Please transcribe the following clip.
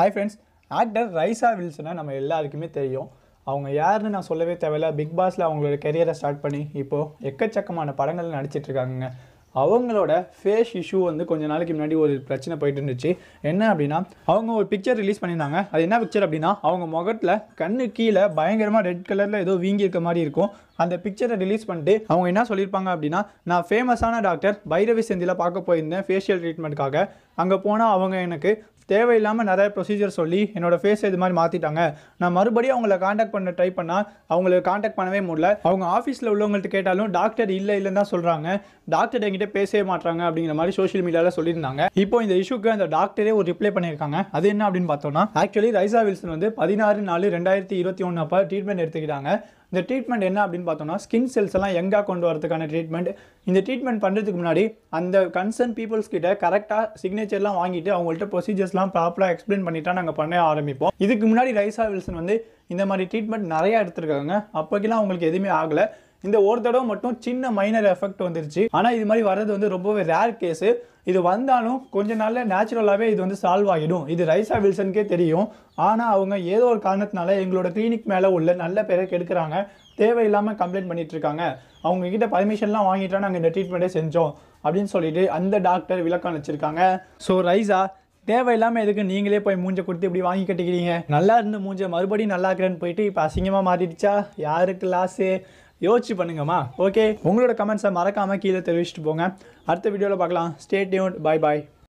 hi friends actor Raiza வில்சனை நம்ம எல்லாருக்குமே தெரியும் அவங்க யாருன்னு நான் சொல்லவே தேவையில்ல பிக் பாஸில் அவங்களோட கெரியரை ஸ்டார்ட் பண்ணி இப்போது எக்கச்சக்கமான படங்கள் நடிச்சிட்ருக்காங்க அவங்களோட ஃபேஸ் இஷ்யூ வந்து கொஞ்ச நாளைக்கு முன்னாடி ஒரு பிரச்சனை போயிட்டு இருந்துச்சு என்ன அப்படின்னா அவங்க ஒரு பிக்சர் ரிலீஸ் பண்ணியிருந்தாங்க அது என்ன பிக்சர் அப்படின்னா அவங்க முகத்தில் கண்ணு கீழே பயங்கரமாக ரெட் கலரில் ஏதோ வீங்கி இருக்க மாதிரி இருக்கும் அந்த பிக்சரை ரிலீஸ் பண்ணிட்டு அவங்க என்ன சொல்லியிருப்பாங்க அப்படின்னா நான் ஃபேமஸான டாக்டர் பைரவி செந்தியில் பார்க்க போயிருந்தேன் ஃபேஷியல் ட்ரீட்மெண்ட்காக அங்கே போனால் அவங்க எனக்கு தேவையில்லாமல் நிறைய ப்ரொசீஜர் சொல்லி என்னோடய ஃபேஸ் இது மாதிரி மாற்றிட்டாங்க நான் மறுபடியும் அவங்கள காண்டாக்ட் பண்ண ட்ரை பண்ணால் அவங்களுக்கு காண்டாக்ட் பண்ணவே முடியல அவங்க ஆஃபீஸில் உள்ளவங்கள்ட்ட கேட்டாலும் டாக்டர் இல்லை இல்லைன்னு தான் சொல்கிறாங்க டாக்டர் என்கிட்ட பேசவே மாட்டாங்க அப்படிங்கிற மாதிரி சோஷியல் மீடியாவில் சொல்லியிருந்தாங்க இப்போ இந்த இஷ்யூக்கு அந்த டாக்டரே ஒரு ரிப்ளை பண்ணியிருக்காங்க அது என்ன அப்படின்னு பார்த்தோம்னா ஆக்சுவலி ரைசா வில்சன் வந்து பதினாறு நாலு ரெண்டாயிரத்தி இருபத்தி ஒன்று அப்போ ட்ரீட்மெண்ட் எடுத்துக்கிட்டாங்க இந்த ட்ரீட்மெண்ட் என்ன அப்படின்னு பார்த்தோம்னா ஸ்கின் செல்ஸ் எல்லாம் எங்கே கொண்டு வரதுக்கான ட்ரீட்மெண்ட் இந்த ட்ரீட்மெண்ட் பண்ணுறதுக்கு முன்னாடி அந்த கன்சர்ன் பீப்புள்ஸ் கிட்ட கரெக்டாக சிக்னேச்சர்லாம் வாங்கிட்டு அவங்கள்ட்ட ப்ரொசீஜர்ஸ்லாம் ப்ராப்பராக எக்ஸ்பிளைன் பண்ணிட்டா நாங்கள் பண்ண ஆரம்பிப்போம் இதுக்கு முன்னாடி ரைசா வில்சன் வந்து இந்த மாதிரி ட்ரீட்மெண்ட் நிறையா எடுத்துருக்காங்க அப்போக்கெல்லாம் அவங்களுக்கு எதுவுமே ஆகலை இந்த ஒரு தடவை மட்டும் சின்ன மைனர் எஃபெக்ட் வந்துருச்சு ஆனால் இது மாதிரி வர்றது வந்து ரொம்பவே ரேர் கேஸு இது வந்தாலும் கொஞ்ச நாளில் நேச்சுரலாகவே இது வந்து சால்வ் ஆகிடும் இது ரைசா வில்சனுக்கே தெரியும் ஆனால் அவங்க ஏதோ ஒரு காரணத்தினால எங்களோட கிளினிக் மேலே உள்ள நல்ல பேரை கெடுக்கிறாங்க தேவையில்லாமல் கம்ப்ளைண்ட் பண்ணிட்டு இருக்காங்க அவங்க கிட்ட பர்மிஷன்லாம் வாங்கிட்டா நாங்கள் இந்த ட்ரீட்மெண்ட்டே செஞ்சோம் அப்படின்னு சொல்லிட்டு அந்த டாக்டர் விளக்கம் வச்சிருக்காங்க ஸோ ரைசா தேவையில்லாமல் எதுக்கு நீங்களே போய் மூஞ்சை கொடுத்து இப்படி வாங்கி கட்டிக்கிறீங்க நல்லா இருந்து மூஞ்சை மறுபடியும் நல்லா இருக்கிறேன்னு போயிட்டு இப்போ அசிங்கமாக மாறிடுச்சா யாருக்கு லாஸு யோசிச்சு பண்ணுங்கம்மா ஓகே உங்களோட கமெண்ட்ஸை மறக்காமல் கீழே தெரிவிச்சுட்டு போங்க அடுத்த வீடியோவில் பார்க்கலாம் ஸ்டேட் டியூன் பாய் பாய்